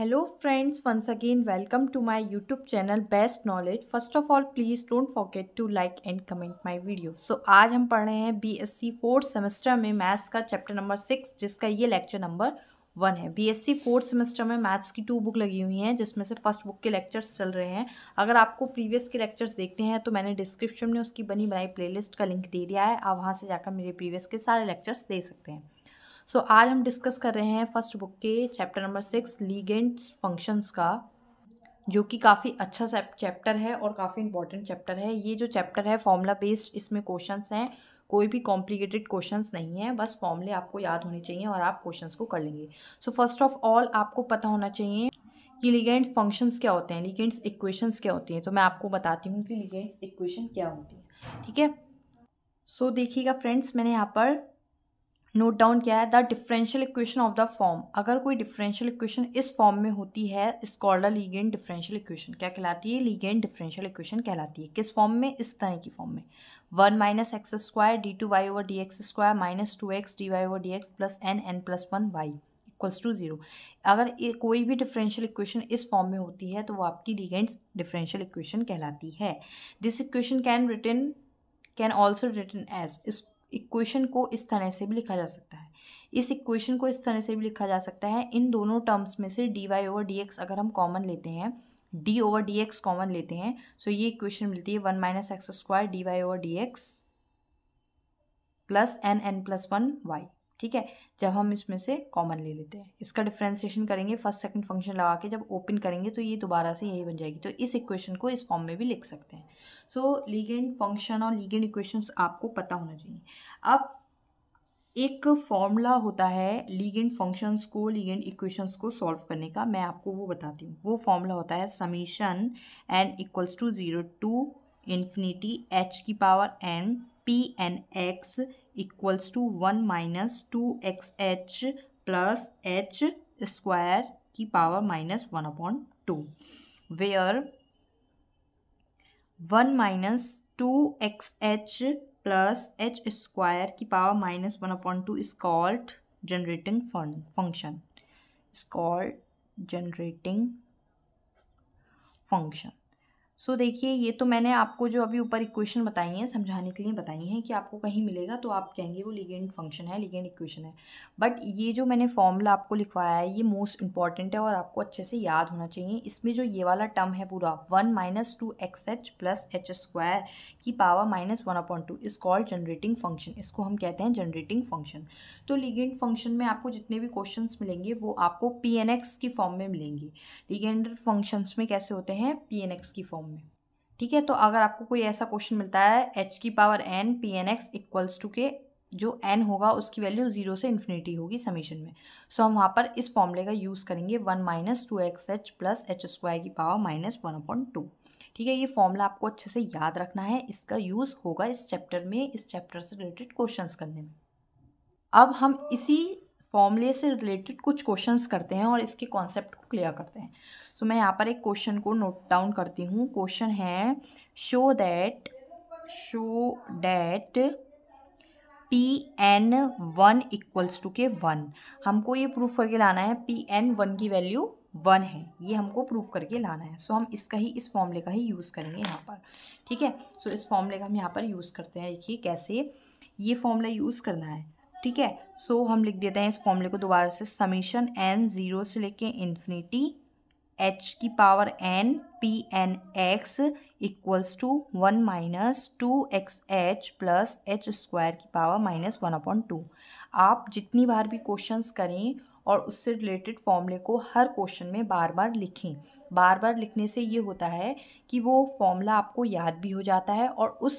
Hello friends once again welcome to my YouTube channel best knowledge first of all please don't forget to like and comment my video so आज हम पढ़ रहे हैं B S C fourth semester में maths का chapter number six जिसका ये lecture number one है B S C fourth semester में मैथ्स की टू बुक लगी हुई हैं जिसमें से फर्स्ट बुक के लेक्चर्स चल रहे हैं अगर आपको प्रीवियस के लेक्चर्स देखते हैं तो मैंने डिस्क्रिप्शन में उसकी बनी बनाई प्लेलिस्ट का लिंक दे दिया है आप वहाँ से जाकर मेरे प्रीवियस के सारे लेक्चर्स दे सकते हैं सो so, आज हम डिस्कस कर रहे हैं फर्स्ट बुक के chapter number six Legendre's functions का जो कि काफ़ी अच्छा चैप्टर है और काफ़ी इंपॉर्टेंट चैप्टर है ये जो चैप्टर है फॉर्मूला बेस्ड इसमें क्वेश्चंस हैं कोई भी कॉम्प्लिकेटेड क्वेश्चंस नहीं है बस फॉर्मूले आपको याद होने चाहिए और आप क्वेश्चंस को कर लेंगे सो फर्स्ट ऑफ ऑल आपको पता होना चाहिए कि लीगेंट्स फंक्शंस क्या होते हैं लीगेंट्स इक्वेशंस क्या होती हैं तो मैं आपको बताती हूँ कि लीगेंट्स इक्वेशन क्या होती है ठीक है सो देखिएगा फ्रेंड्स मैंने यहाँ पर नोट डाउन क्या है the differential equation of the form अगर कोई डिफरेंशियल इक्वेशन इस फॉर्म में होती है स्कॉर्डा लीगेंड डिफरेंशियल इक्वेशन क्या कहलाती है लीगेंड डिफरेंशियल इक्वेशन कहलाती है किस फॉर्म में इस तरह की फॉर्म में one minus x square d two y over d x square minus two x d y over d x plus n n plus one y equals to zero अगर ये कोई भी डिफरेंशियल इक्वेशन इस form में होती है तो वो आपकी लीगेंड डिफरेंशियल इक्वेशन कहलाती है this equation can written can also written as इस इक्वेशन को इस तरह से भी लिखा जा सकता है इस इक्वेशन को इस तरह से भी लिखा जा सकता है इन दोनों टर्म्स में से d y over d x अगर हम कॉमन लेते हैं d over d x common लेते हैं सो ये इक्वेशन मिलती है one minus x square d y over d x plus n n plus one y ठीक है जब हम इसमें से कॉमन ले लेते हैं इसका डिफ्रेंसिएशन करेंगे फर्स्ट सेकंड फंक्शन लगा के जब ओपन करेंगे तो ये दोबारा से यही बन जाएगी तो इस इक्वेशन को इस फॉर्म में भी लिख सकते हैं सो लीगेंड फंक्शन और लीगेंड इक्वेशंस आपको पता होना चाहिए अब एक फॉर्मूला होता है लीगेंड फंक्शंस को लीगेंड इक्वेशंस को सॉल्व करने का मैं आपको वो बताती हूँ वो फॉर्मूला होता है summation n equals to zero to infinity h की power n P n x equals to one minus two x h plus h square की power minus one upon two where one minus two x h plus h square की power minus one upon two is called generating function is called generating function so देखिए ये तो मैंने आपको जो अभी ऊपर इक्वेशन बताई हैं समझाने के लिए बताई हैं कि आपको कहीं मिलेगा तो आप कहेंगे वो लिगेंड फंक्शन है लिगेंड इक्वेशन है बट ये जो मैंने फॉर्मूला आपको लिखवाया है ये मोस्ट इंपॉर्टेंट है और आपको अच्छे से याद होना चाहिए इसमें जो ये वाला टर्म है पूरा one minus two x h plus h square की power minus one upon two is called generating function इसको हम कहते हैं जनरेटिंग फंक्शन तो लिगेंड फंक्शन में आपको जितने भी क्वेश्चन मिलेंगे वो आपको पी एन एक्स की फॉर्म में मिलेंगे लिगेंड फंक्शंस में कैसे होते हैं पी एन एक्स की फॉर्म ठीक है तो अगर आपको कोई ऐसा क्वेश्चन मिलता है एच की power n P n x equals to के जो एन होगा उसकी वैल्यू जीरो से इन्फिनिटी होगी समीशन में सो हम वहाँ पर इस फॉर्मूले का यूज़ करेंगे one minus two x h plus h square की power minus one upon two ठीक है ये फॉर्मूला आपको अच्छे से याद रखना है इसका यूज़ होगा इस चैप्टर में इस चैप्टर से रिलेटेड क्वेश्चन करने में अब हम इसी फॉर्मूले से रिलेटेड कुछ क्वेश्चंस करते हैं और इसके कॉन्सेप्ट को क्लियर करते हैं सो so, मैं यहाँ पर एक क्वेश्चन को नोट डाउन करती हूँ क्वेश्चन है show that show that P n one equals to के वन हमको ये प्रूफ करके लाना है पी एन वन की वैल्यू वन है ये हमको प्रूफ करके लाना है सो so, हम इसका ही इस फॉर्मूले का ही यूज़ करेंगे यहाँ पर ठीक है सो so, इस फॉर्मूले का हम यहाँ पर यूज़ करते हैं देखिए कैसे ये फॉर्मूला यूज़ करना है ठीक है सो हम लिख देते हैं इस फॉर्मूले को दोबारा से समीशन एन ज़ीरो से लेके इन्फिनिटी एच की power n P n x equals to one minus two x h plus h square की power minus one upon two आप जितनी बार भी क्वेश्चंस करें और उससे रिलेटेड फॉर्मूले को हर क्वेश्चन में बार बार लिखें बार बार लिखने से ये होता है कि वो फॉर्मूला आपको याद भी हो जाता है और उस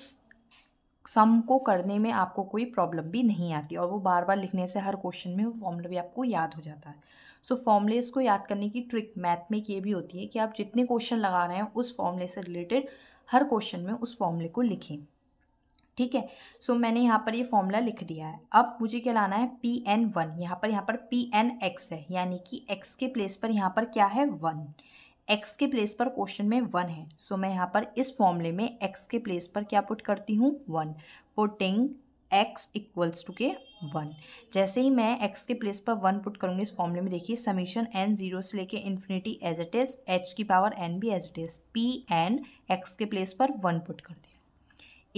सम को करने में आपको कोई प्रॉब्लम भी नहीं आती और वो बार बार लिखने से हर क्वेश्चन में वो फॉर्मूला भी आपको याद हो जाता है सो so, फॉर्मूलेस को याद करने की ट्रिक मैथ में ये भी होती है कि आप जितने क्वेश्चन लगा रहे हैं उस फॉर्मूले से रिलेटेड हर क्वेश्चन में उस फॉर्मूले को लिखें ठीक है सो so, मैंने यहाँ पर ये यह फॉर्मूला लिख दिया है अब मुझे क्या लाना है पी एन वन यहाँ पर यहाँ पर पी एन एक्स है यानी कि एक्स के प्लेस पर यहाँ पर क्या है वन एक्स के प्लेस पर क्वेश्चन में वन है सो so, मैं यहाँ पर इस फॉर्मूले में एक्स के प्लेस पर क्या पुट करती हूँ one putting x equals to के वन जैसे ही मैं एक्स के प्लेस पर वन पुट करूँगी इस फॉर्मूले में देखिए समीशन एन जीरो से लेके infinity as it is h की पावर एन भी as it is P n x के प्लेस पर वन पुट कर दें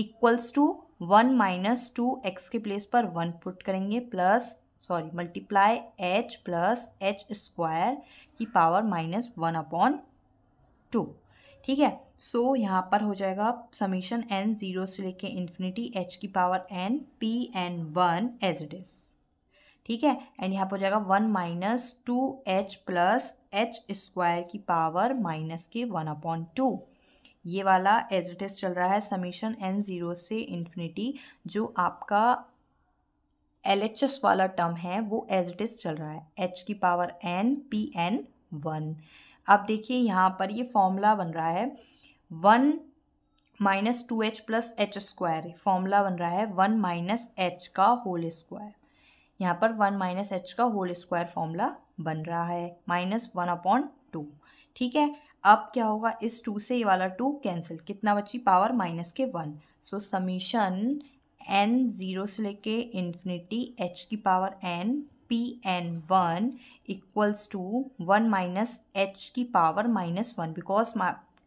equals to one minus two x के प्लेस पर वन पुट करेंगे plus sorry multiply h plus h square की power minus one upon two ठीक है सो so, यहाँ पर हो जाएगा समीशन एन ज़ीरो से लेके इन्फिनिटी एच की power n P n one as it is ठीक है एंड यहाँ पर हो जाएगा one minus two h plus h square की पावर माइनस के वन अपॉन टू ये वाला एज इट इज़ चल रहा है समीशन एन ज़ीरो से इन्फिनिटी जो आपका एल एच एस वाला टर्म है वो एज इट इज़ चल रहा है एच की power n P n one अब देखिए यहाँ पर ये फॉर्मूला बन रहा है one minus two h plus h square formula बन रहा है वन माइनस एच का होल स्क्वायर यहाँ पर वन माइनस एच का होल स्क्वायर फॉर्मूला बन रहा है माइनस वन अपॉन टू ठीक है अब क्या होगा इस टू से ये वाला टू कैंसिल कितना बची पावर माइनस के one so summation n zero से लेके इन्फिनिटी एच की power n P n one equals to one minus h की power minus one because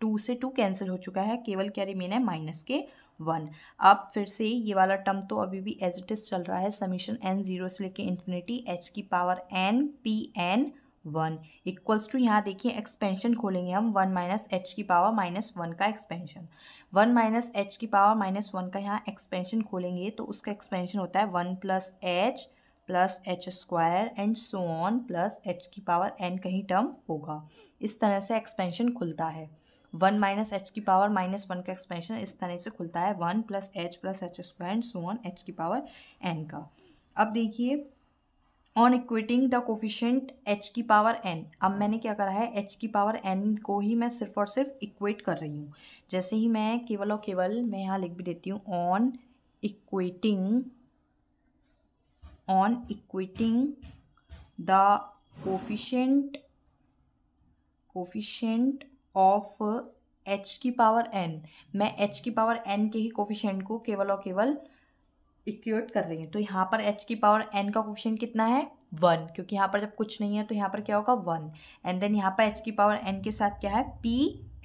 two से टू कैंसिल हो चुका है केवल क्या रिमेन है माइनस के वन अब फिर से ये वाला टर्म तो अभी भी एज इट इज़ चल रहा है समीशन एन ज़ीरो से लेके इन्फिनिटी एच की power n P n one equals to यहाँ देखिए एक्सपेंशन खोलेंगे हम वन माइनस एच की पावर माइनस वन का एक्सपेंशन वन माइनस एच की पावर माइनस वन का यहाँ एक्सपेंशन खोलेंगे तो उसका एक्सपेंशन होता है one plus h plus h square and so on plus h की पावर एन कहीं टर्म होगा इस तरह से एक्सपेंशन खुलता है वन माइनस एच की पावर माइनस वन का एक्सपेंशन इस तरह से खुलता है one plus h plus h square and so on h की पावर एन का अब देखिए on equating the coefficient h की पावर एन अब मैंने क्या करा है एच की पावर एन को ही मैं सिर्फ और सिर्फ इक्वेट कर रही हूँ जैसे ही मैं केवल और केवल मैं यहाँ लिख भी देती हूँ on equating on equating the coefficient coefficient of h की पावर एन मैं एच की पावर एन के ही कोफिशेंट को केवल और केवल इक्वेट कर रही हैं तो यहाँ पर एच की पावर एन का क्वेश्चन कितना है वन क्योंकि यहाँ पर जब कुछ नहीं है तो यहाँ पर क्या होगा वन एंड देन यहाँ पर एच की पावर एन के साथ क्या है पी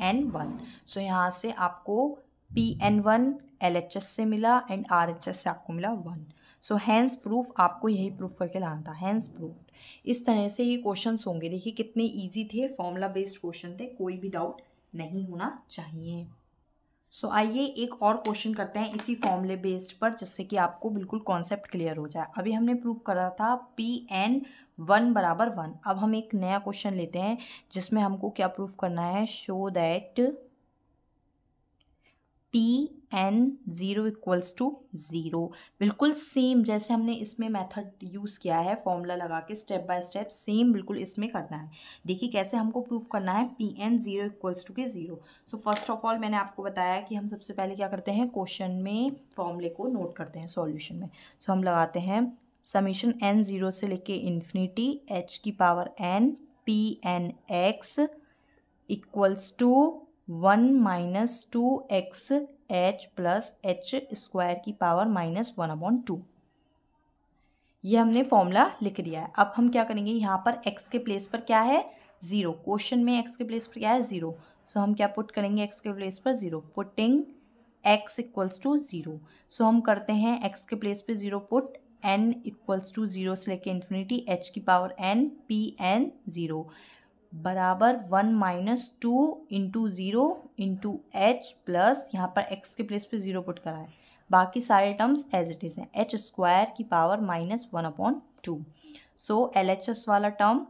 एन वन सो यहाँ से आपको P n one L H S से मिला एंड आर एच एस से आपको मिला वन सो हैंस प्रूफ आपको यही प्रूफ करके लाना था हैंस प्रूफ इस तरह से ये क्वेश्चन होंगे देखिए कितने ईजी थे फॉर्मूला बेस्ड क्वेश्चन थे कोई भी डाउट नहीं होना चाहिए सो so, आइए एक और क्वेश्चन करते हैं इसी फॉर्मूले बेस्ड पर जिससे कि आपको बिल्कुल कॉन्सेप्ट क्लियर हो जाए अभी हमने प्रूव करा था पी एन वन बराबर वन अब हम एक नया क्वेश्चन लेते हैं जिसमें हमको क्या प्रूव करना है show that P n zero equals to zero बिल्कुल सेम जैसे हमने इसमें मेथड यूज़ किया है फॉर्मूला लगा के स्टेप बाय स्टेप सेम बिल्कुल इसमें करना है देखिए कैसे हमको प्रूफ करना है P n zero equals to के zero so first of all मैंने आपको बताया कि हम सबसे पहले क्या करते हैं क्वेश्चन में फॉर्मूले को नोट करते हैं सॉल्यूशन में सो so, हम लगाते हैं समीशन एन ज़ीरो से लेके इन्फिनिटी एच की power n P n x equals to one minus two x h plus h square की power minus one upon two ये हमने फॉर्मूला लिख दिया है अब हम क्या करेंगे यहाँ पर एक्स के प्लेस पर क्या है ज़ीरो क्वेश्चन में एक्स के प्लेस पर क्या है ज़ीरो सो हम क्या पुट करेंगे एक्स के प्लेस पर zero putting x equals to zero so हम करते हैं एक्स के प्लेस पर zero put n equals to zero से लेके इन्फिनिटी एच की power n P n zero बराबर one minus two into zero into h plus यहाँ पर एक्स के प्लेस पे ज़ीरो पुट करा है बाकी सारे टर्म्स एज इट इज़ हैं एच स्क्वायर की power minus one upon two so L H S वाला टर्म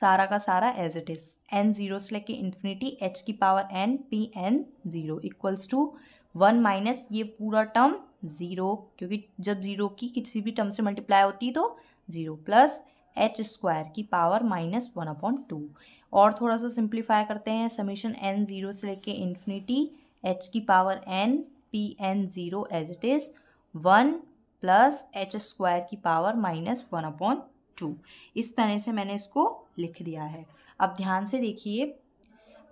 सारा का सारा as it is n zero से लेके इन्फिनिटी एच की power n P n zero equals to one minus ये पूरा टर्म ज़ीरो क्योंकि जब ज़ीरो की किसी भी टर्म से मल्टीप्लाई होती तो ज़ीरो प्लस एच स्क्वायर की power minus one upon two और थोड़ा सा सिंप्लीफाई करते हैं समीशन एन ज़ीरो से लेके इन्फिनिटी एच की power n P n zero as it is one plus h square की power minus one upon two इस तरह से मैंने इसको लिख दिया है अब ध्यान से देखिए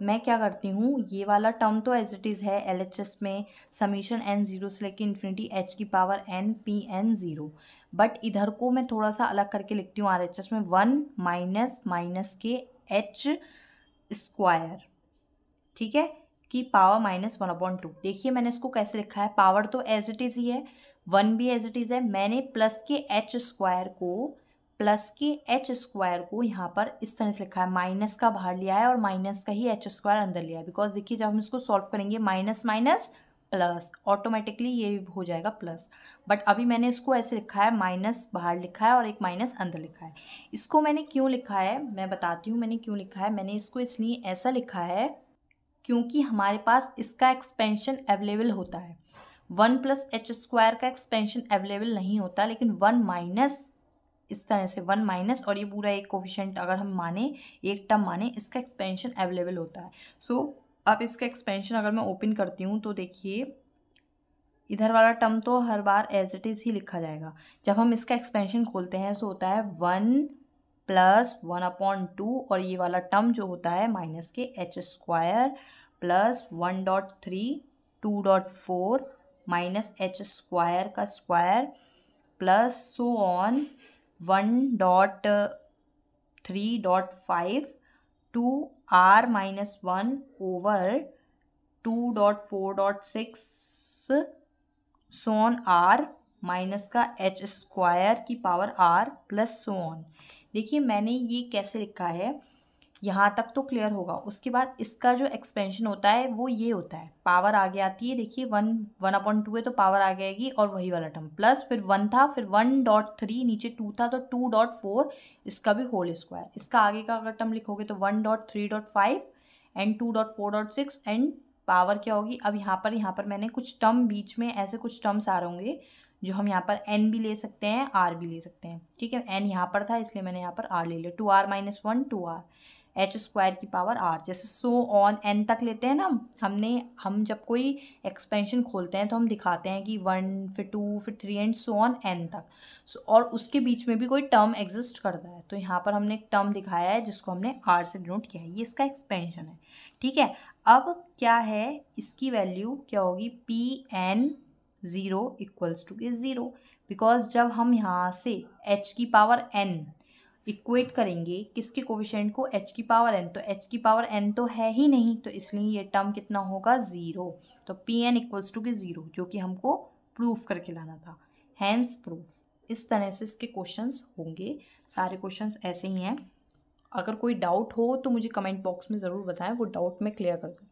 मैं क्या करती हूँ ये वाला टर्म तो एज इट इज़ है एल में समीशन एन ज़ीरो से लेकर इन्फिनिटी एच की power n P n zero but इधर को मैं थोड़ा सा अलग करके लिखती हूँ आर में वन माइनस माइनस के एच स्क्वायर ठीक है की power minus one upon two देखिए मैंने इसको कैसे लिखा है पावर तो एज इट इज़ ही है वन भी एज इट इज़ है मैंने प्लस के एच स्क्वायर को प्लस के एच स्क्वायर को यहाँ पर इस तरह से लिखा है माइनस का बाहर लिया है और माइनस का ही एच स्क्वायर अंदर लिया है बिकॉज देखिए जब हम इसको सॉल्व करेंगे माइनस माइनस प्लस ऑटोमेटिकली ये हो जाएगा प्लस बट अभी मैंने इसको ऐसे लिखा है माइनस बाहर लिखा है और एक माइनस अंदर लिखा है इसको मैंने क्यों लिखा है मैं बताती हूँ मैंने क्यों लिखा है मैंने इसको इसलिए ऐसा लिखा है क्योंकि हमारे पास इसका एक्सपेंशन अवेलेबल होता है वन प्लस एच स्क्वायर का एक्सपेंशन अवेलेबल नहीं होता लेकिन वन माइनस इस तरह से वन माइनस और ये पूरा एक कोफिशेंट अगर हम माने एक टर्म माने इसका एक्सपेंशन अवेलेबल होता है सो so, अब इसका एक्सपेंशन अगर मैं ओपन करती हूँ तो देखिए इधर वाला टर्म तो हर बार एज इट इज़ ही लिखा जाएगा जब हम इसका एक्सपेंशन खोलते हैं सो होता है one plus one upon two और ये वाला टर्म जो होता है माइनस के h square plus one dot three two dot four minus h square का square plus so on one dot three dot five two r minus one over two dot four dot six so on r minus का h square की power r plus so on देखिए मैंने ये कैसे लिखा है यहाँ तक तो क्लियर होगा उसके बाद इसका जो एक्सपेंशन होता है वो ये होता है पावर आगे आती है देखिए वन वन अपॉइंट टू है तो पावर आ जाएगी और वही वाला टर्म प्लस फिर वन था फिर वन डॉट थ्री नीचे टू था तो टू डॉट फोर इसका भी होल स्क्वायर इसका आगे का अगर टर्म लिखोगे तो one dot three dot five and two dot four dot six and power क्या होगी अब यहाँ पर यहाँ पर मैंने कुछ टर्म बीच में ऐसे कुछ टर्म्स आ रहे होंगे जो हम यहाँ पर एन भी ले सकते हैं आर भी ले सकते हैं ठीक है एन यहाँ पर था इसलिए मैंने यहाँ पर आर ले लिया two r minus one two r h square की पावर आर जैसे सो ऑन एन तक लेते हैं ना हमने हम जब कोई एक्सपेंशन खोलते हैं तो हम दिखाते हैं कि वन फिर टू फिर three and so on n तक सो और उसके बीच में भी कोई टर्म एग्जिस्ट करता है तो यहाँ पर हमने एक टर्म दिखाया है जिसको हमने आर से डिनोट किया है ये इसका एक्सपेंशन है ठीक है अब क्या है इसकी वैल्यू क्या होगी P n zero equals to के ज़ीरो बिकॉज जब हम यहाँ से एच की पावर एन इक्वेट करेंगे किसके कोविशेंट को एच की पावर एन तो एच की पावर एन तो है ही नहीं तो इसलिए ये टर्म कितना होगा ज़ीरो तो पी एन इक्वल्स टू के ज़ीरो जो कि हमको प्रूफ करके लाना था हैंस प्रूफ इस तरह से इसके क्वेश्चंस होंगे सारे क्वेश्चंस ऐसे ही हैं अगर कोई डाउट हो तो मुझे कमेंट बॉक्स में ज़रूर बताएं वो डाउट मैं क्लियर कर दूँ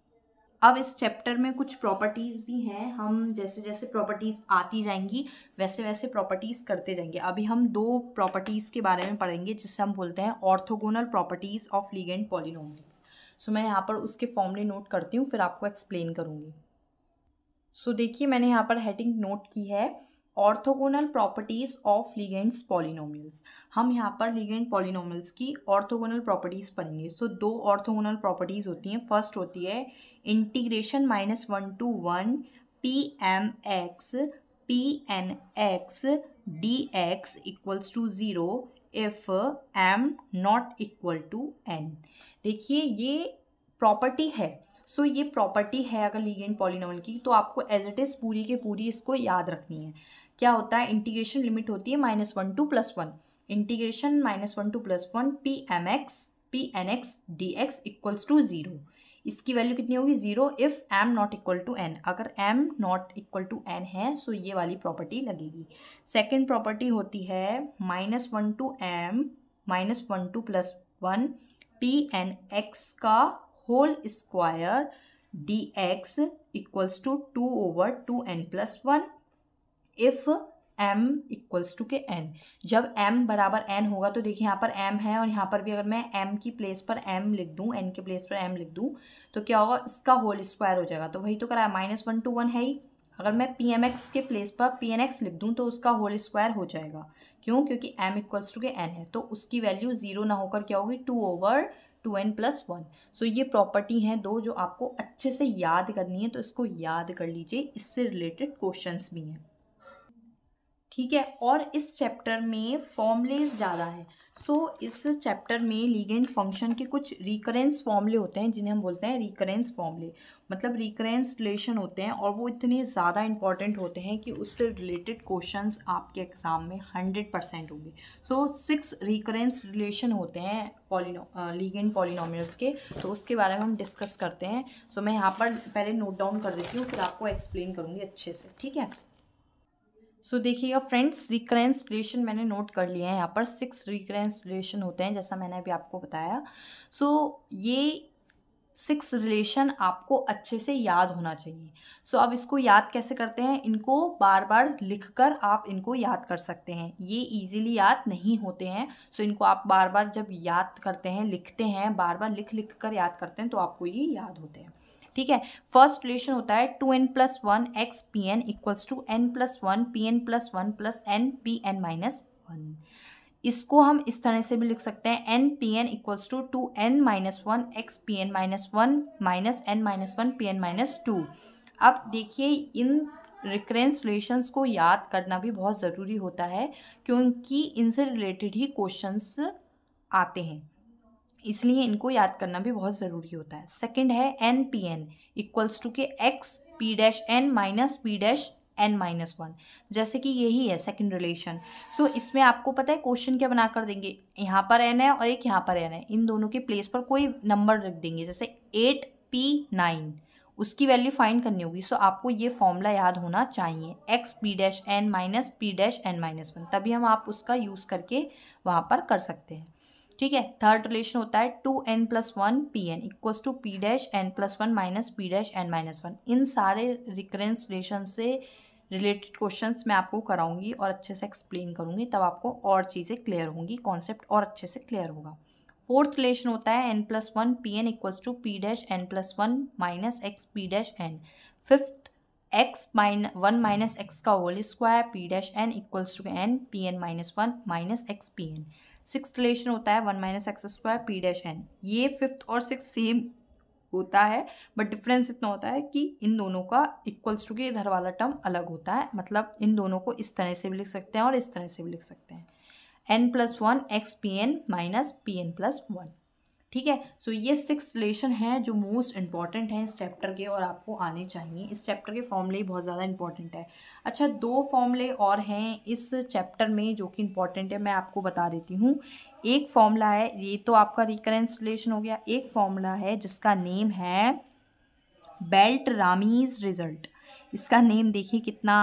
अब इस चैप्टर में कुछ प्रॉपर्टीज़ भी हैं हम जैसे जैसे प्रॉपर्टीज़ आती जाएंगी वैसे वैसे प्रॉपर्टीज़ करते जाएंगे अभी हम दो प्रॉपर्टीज़ के बारे में पढ़ेंगे जिससे हम बोलते हैं orthogonal properties of Legendre polynomials so मैं यहाँ पर उसके फॉर्मले नोट करती हूँ फिर आपको एक्सप्लेन करूँगी सो so, देखिए मैंने यहाँ पर हेडिंग नोट की है orthogonal properties of Legendre's polynomials हम यहाँ पर लीगेंट पॉलिनोमियल्स की ऑर्थोगोनल प्रॉपर्टीज़ पढ़ेंगे सो so, दो ऑर्थोगोनल प्रॉपर्टीज़ होती हैं फर्स्ट होती है integration minus one two one P m x P n x d x equals to zero if m not equal to n देखिए ये property है सो so, ये प्रॉपर्टी है अगर लीगेंड पॉलिनोमल की तो आपको एज इट इज़ पूरी के पूरी इसको याद रखनी है क्या होता है इंटीग्रेशन लिमिट होती है minus one two plus one integration minus one two plus one P m x P n x d x equals to zero इसकी वैल्यू कितनी होगी zero if m not equal to n अगर m not equal to n है so ये वाली property लगेगी second property होती है minus one two m minus one two plus one P n x का whole square d x equals to two over two n plus one if m equals to के n जब m बराबर n होगा तो देखिए यहाँ पर M है और यहाँ पर भी अगर मैं एम की प्लेस पर एम लिख दूँ एन के प्लेस पर एम लिख दूँ तो क्या होगा इसका होल स्क्वायर हो जाएगा तो वही तो कराया माइनस वन टू वन है ही अगर मैं पी एम एक्स के प्लेस पर पी एन एक्स लिख दूँ तो उसका होल स्क्वायर हो जाएगा क्यों क्योंकि एम इक्वल्स टू के एन है तो उसकी वैल्यू जीरो ना होकर क्या होगी two over two n plus one so ये प्रॉपर्टी हैं दो जो आपको अच्छे से याद करनी है तो इसको याद कर लीजिए इससे रिलेटेड क्वेश्चन भी हैं ठीक है और इस चैप्टर में फॉर्मलेस ज़्यादा है सो so, इस चैप्टर में लीगेंट फंक्शन के कुछ रिकरेंस फॉर्मले होते हैं जिन्हें हम बोलते हैं रिकरेंस फॉर्मले मतलब रिकरेंस रिलेशन होते हैं और वो इतने ज़्यादा इंपॉर्टेंट होते हैं कि उससे रिलेटेड क्वेश्चंस आपके एग्ज़ाम में हंड्रेड परसेंट होंगे सो सिक्स रिकरेंस रिलेशन होते हैं पॉलिनो लीगेंट पॉलिनोमियल्स के तो उसके बारे में हम डिस्कस करते हैं सो so, मैं यहाँ पर पहले नोट डाउन कर देती हूँ फिर आपको एक्सप्लेन करूँगी अच्छे से ठीक है सो देखिएगा फ्रेंड्स रिक्रेंस रिलेशन मैंने नोट कर लिए हैं यहाँ पर सिक्स रिक्रेंस रिलेशन होते हैं जैसा मैंने अभी आपको बताया सो so, ये सिक्स रिलेशन आपको अच्छे से याद होना चाहिए सो so, अब इसको याद कैसे करते हैं इनको बार बार लिख कर आप इनको याद कर सकते हैं ये इजीली याद नहीं होते हैं सो so, इनको आप बार बार जब याद करते हैं लिखते हैं बार बार लिख लिख कर याद करते हैं तो आपको ये याद होते हैं ठीक है फर्स्ट रिलेशन होता है two n plus one x P n equals to n plus one P n plus one plus n P n minus one इसको हम इस तरह से भी लिख सकते हैं n P n equals to two n minus one x P n minus one minus n minus one P n minus two अब देखिए इन रिकरेंस रिलेशंस को याद करना भी बहुत ज़रूरी होता है क्योंकि इनसे रिलेटेड ही क्वेश्चंस आते हैं इसलिए इनको याद करना भी बहुत ज़रूरी होता है सेकंड है n P n equals to के x p dash n minus p dash n minus one जैसे कि यही है सेकंड रिलेशन सो इसमें आपको पता है क्वेश्चन क्या बना कर देंगे यहाँ पर एन है और एक यहाँ पर एन है इन दोनों के प्लेस पर कोई नंबर रख देंगे जैसे एट पी नाइन उसकी वैल्यू फाइंड करनी होगी सो आपको ये फॉर्मूला याद होना चाहिए x p dash n minus p dash n minus one तभी हम आप उसका यूज़ करके वहाँ पर कर सकते हैं ठीक है थर्ड रिलेशन होता है two n plus one P n equals to p dash n plus one minus p dash n minus one इन सारे रिकरेंस रिलेशन से रिलेटेड क्वेश्चंस मैं आपको कराऊंगी और अच्छे से एक्सप्लेन करूंगी तब आपको और चीज़ें क्लियर होंगी कॉन्सेप्ट और अच्छे से क्लियर होगा फोर्थ रिलेशन होता है n plus one P n equals to p dash n plus one minus x p dash n fifth x minus one minus x का whole square p dash n equals to n P n minus one minus x P n six relation होता है one minus x square p dash n ये fifth और six same होता है but difference इतना होता है कि इन दोनों का इक्वल्स टू के इधर वाला टर्म अलग होता है मतलब इन दोनों को इस तरह से भी लिख सकते हैं और इस तरह से भी लिख सकते हैं n plus one x P n minus p n plus one ठीक है सो so, ये सिक्स रिलेशन हैं जो मोस्ट इंपॉर्टेंट हैं इस चैप्टर के और आपको आने चाहिए इस चैप्टर के फॉर्मूले बहुत ज़्यादा इंपॉर्टेंट है अच्छा दो फॉर्मूले और हैं इस चैप्टर में जो कि इंपॉर्टेंट है मैं आपको बता देती हूँ एक फॉर्मूला है ये तो आपका रिकरेंस रिलेशन हो गया एक फॉर्मूला है जिसका नेम है बेल्ट रामीज रिजल्ट इसका नेम देखिए कितना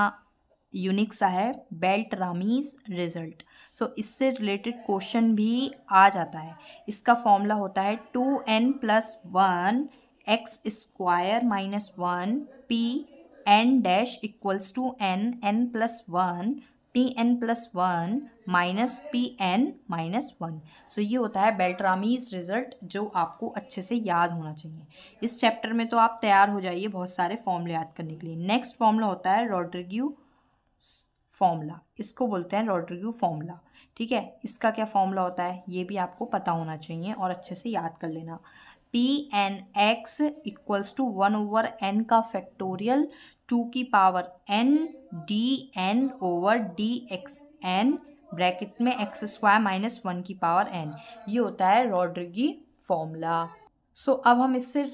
यूनिक सा है बेल्ट रामीज रिजल्ट सो इससे रिलेटेड क्वेश्चन भी आ जाता है इसका फॉर्मूला होता है two n plus one x square minus one P n dash equals to n n plus one P n plus one minus p n minus one so ये होता है बेल्ट्रामीज रिजल्ट जो आपको अच्छे से याद होना चाहिए इस चैप्टर में तो आप तैयार हो जाइए बहुत सारे फॉर्मूले याद करने के लिए नेक्स्ट फॉर्मूला होता है रॉड्रिग्यू फॉर्मूला इसको बोलते हैं रॉड्रिगो फॉर्मूला ठीक है इसका क्या फॉर्मूला होता है ये भी आपको पता होना चाहिए और अच्छे से याद कर लेना p n x equals to one over n का फैक्टोरियल टू की power n d n over d x n bracket में एक्स स्क्वायर माइनस वन की पावर एन ये होता है रॉड्रिगी फॉर्मूला सो so, अब हम इससे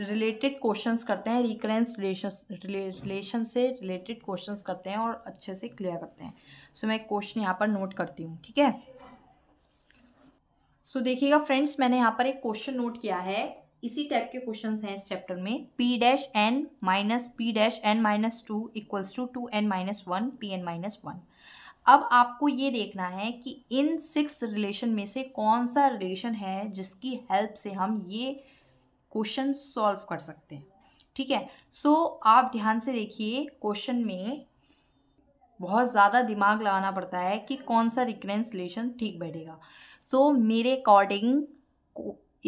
रिलेटेड क्वेश्चंस करते हैं रिकरेंस रिलेशन रिलेशन से रिलेटेड क्वेश्चंस करते हैं और अच्छे से क्लियर करते हैं सो so, मैं क्वेश्चन यहाँ पर नोट करती हूँ ठीक है सो so, देखिएगा फ्रेंड्स मैंने यहाँ पर एक क्वेश्चन नोट किया है इसी टाइप के क्वेश्चन हैं इस चैप्टर में p dash n minus p dash n minus two equals to two n minus one P n minus one अब आपको ये देखना है कि इन सिक्स रिलेशन में से कौन सा रिलेशन है जिसकी हेल्प से हम ये क्वेश्चन सॉल्व कर सकते हैं ठीक है सो so, आप ध्यान से देखिए क्वेश्चन में बहुत ज़्यादा दिमाग लगाना पड़ता है कि कौन सा रिकरेंस रिलेशन ठीक बैठेगा सो so, मेरे अकॉर्डिंग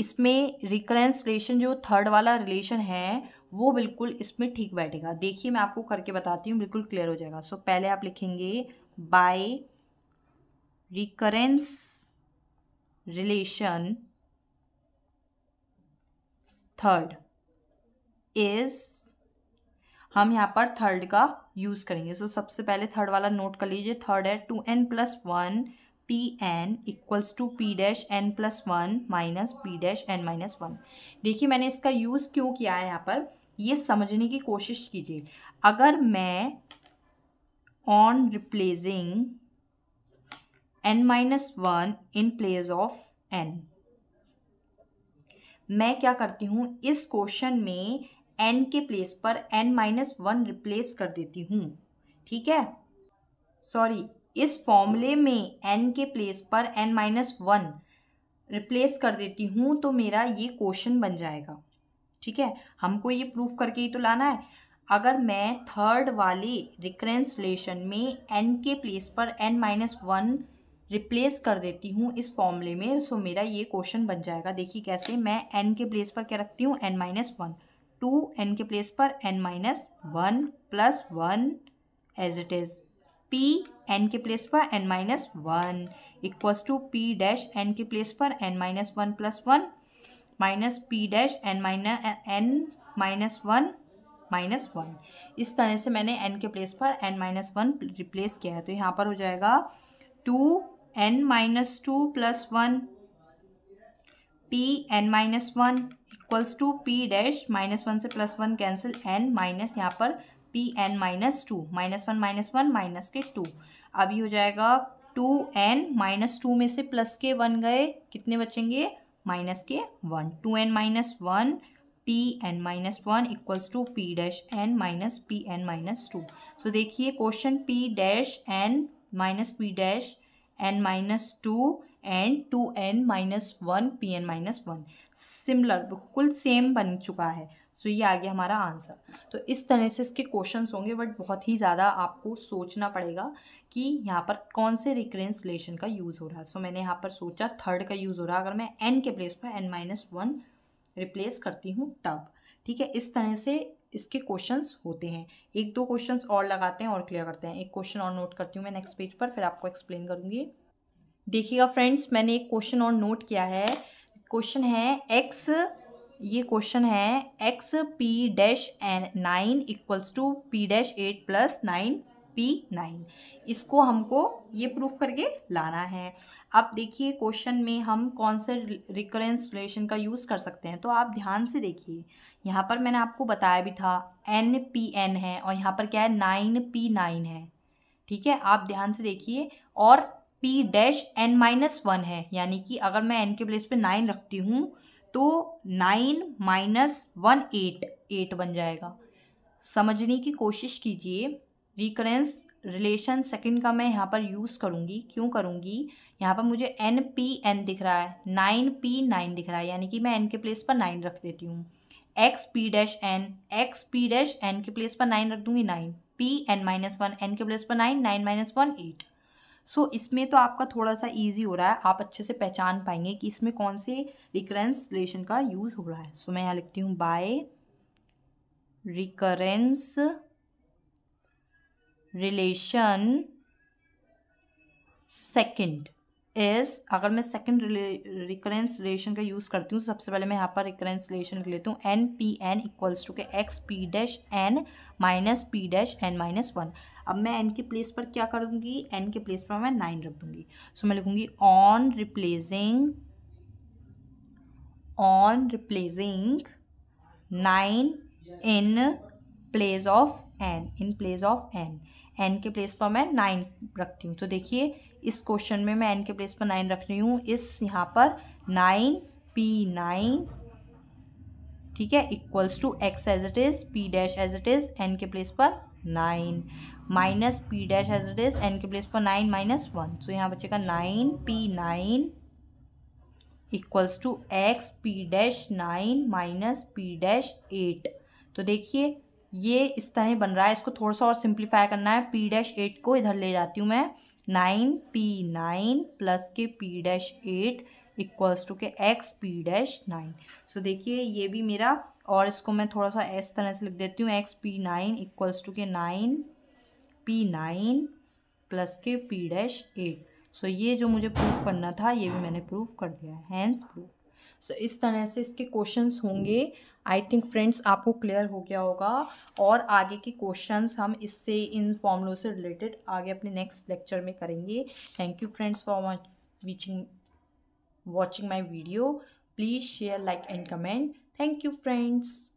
इसमें रिकरेंस रिलेशन जो थर्ड वाला रिलेशन है वो बिल्कुल इसमें ठीक बैठेगा देखिए मैं आपको करके बताती हूँ बिल्कुल क्लियर हो जाएगा सो so, पहले आप लिखेंगे by recurrence relation third is हम यहाँ पर थर्ड का यूज़ करेंगे सो so, सबसे पहले थर्ड वाला नोट कर लीजिए थर्ड है two n plus one P n equals to p dash n plus one minus p dash n minus one देखिए मैंने इसका यूज़ क्यों किया है यहाँ पर ये समझने की कोशिश कीजिए अगर मैं on replacing n minus one in place of n मैं क्या करती हूँ इस क्वेश्चन में एन के प्लेस पर एन माइनस वन रिप्लेस कर देती हूँ ठीक है सॉरी इस फॉर्मूले में एन के प्लेस पर एन माइनस वन रिप्लेस कर देती हूँ तो मेरा ये क्वेश्चन बन जाएगा ठीक है हमको ये प्रूफ करके ही तो लाना है अगर मैं थर्ड वाले रिकरेंस रिलेशन में एन के प्लेस पर एन माइनस वन रिप्लेस कर देती हूँ इस फॉर्मूले में सो मेरा ये क्वेश्चन बन जाएगा देखिए कैसे मैं एन के प्लेस पर क्या रखती हूँ n minus one two n के प्लेस पर n minus one plus one as it is P n के प्लेस पर n minus one equals to p dash n के प्लेस पर n minus one plus one minus p dash n minus n minus one minus one इस तरह से मैंने N के place पर एन माइनस वन रिप्लेस किया है तो यहाँ पर हो जाएगा two n minus two plus one P n minus one equals to p dash minus one से plus one cancel n minus यहाँ पर P n minus two minus one minus one minus के टू अभी हो जाएगा two n minus to में से plus के वन गए कितने बचेंगे माइनस के one two n minus one P n minus one equals to p dash n minus p n minus two so देखिए question p dash n minus p dash n minus two and two n minus one P n minus one similar बिल्कुल same बन चुका है so so, ये आ गया हमारा answer तो इस तरह से इसके क्वेश्चंस होंगे बट बहुत ही ज़्यादा आपको सोचना पड़ेगा कि यहाँ पर कौन से रिकरेंस रिलेशन का यूज़ हो रहा है so, सो मैंने यहाँ पर सोचा थर्ड का यूज़ हो रहा है अगर मैं एन के प्लेस पर एन माइनस वन रिप्लेस करती हूँ तब ठीक है इस तरह से इसके क्वेश्चंस होते हैं एक दो क्वेश्चंस और लगाते हैं और क्लियर करते हैं एक क्वेश्चन और नोट करती हूँ मैं नेक्स्ट पेज पर फिर आपको एक्सप्लेन करूँगी देखिएगा फ्रेंड्स मैंने एक क्वेश्चन और नोट किया है क्वेश्चन है एक्स ये क्वेश्चन है x p dash n nine equals to p dash eight plus nine p nine इसको हमको ये प्रूफ करके लाना है अब देखिए क्वेश्चन में हम कौन से रिकरेंस रिलेशन का यूज़ कर सकते हैं तो आप ध्यान से देखिए यहाँ पर मैंने आपको बताया भी था एन पी एन है और यहाँ पर क्या है नाइन पी नाइन है ठीक है आप ध्यान से देखिए और p dash n minus one है यानी कि अगर मैं एन के प्लेस पे नाइन रखती हूँ तो nine minus one eight eight बन जाएगा समझने की कोशिश कीजिए रिकरेंस रिलेशन सेकंड का मैं यहाँ पर यूज़ करूँगी क्यों करूँगी यहाँ पर मुझे एन पी एन दिख रहा है नाइन पी नाइन दिख रहा है यानी कि मैं एन के प्लेस पर नाइन रख देती हूँ x p dash n x p dash n के प्लेस पर नाइन रख दूँगी nine p n minus one n के प्लेस पर nine nine minus one eight so इसमें तो आपका थोड़ा सा ईजी हो रहा है आप अच्छे से पहचान पाएंगे कि इसमें कौन से रिकरेंस रिलेशन का यूज़ हो रहा है सो so, मैं यहाँ लिखती हूँ by recurrence relation second is अगर मैं सेकंड रिकरेंस रिलेशन का यूज़ करती हूँ तो सबसे पहले मैं यहाँ पर रिकरेंस रिलेशन लिख लेती हूँ n P n equals to के x p dash n minus p dash n minus one अब मैं एन के प्लेस पर क्या कर दूँगी एन के प्लेस पर मैं नाइन रख दूँगी सो so, मैं लिखूँगी on replacing on replacing nine in place of n in place of n n के प्लेस पर मैं नाइन रखती हूँ तो देखिए इस क्वेश्चन में मैं एन के प्लेस पर नाइन रख रही हूँ इस यहाँ पर नाइन पी नाइन ठीक है equals to x as it is p dash as it is n के प्लेस पर nine minus p dash as it is n के प्लेस पर नाइन माइनस वन सो यहाँ बचेगा nine p nine equals to x p dash nine minus p dash eight तो देखिए ये इस तरह बन रहा है इसको थोड़ा सा और सिंप्लीफाई करना है पी डैश एट को इधर ले जाती हूँ मैं नाइन पी नाइन प्लस के p dash eight equals to के x p dash nine so देखिए ये भी मेरा और इसको मैं थोड़ा सा इस तरह से लिख देती हूँ x p nine equals to के नाइन पी नाइन प्लस के पी डैश एट सो ये जो मुझे प्रूफ करना था ये भी मैंने प्रूफ कर दिया हैंस प्रूफ सो so, इस तरह से इसके क्वेश्चंस hmm. होंगे आई थिंक फ्रेंड्स आपको क्लियर हो गया होगा और आगे के क्वेश्चंस हम इससे इन फॉर्मुलों से रिलेटेड आगे अपने नेक्स्ट लेक्चर में करेंगे थैंक यू फ्रेंड्स फॉर वीचिंग watching my video please share like and comment thank you friends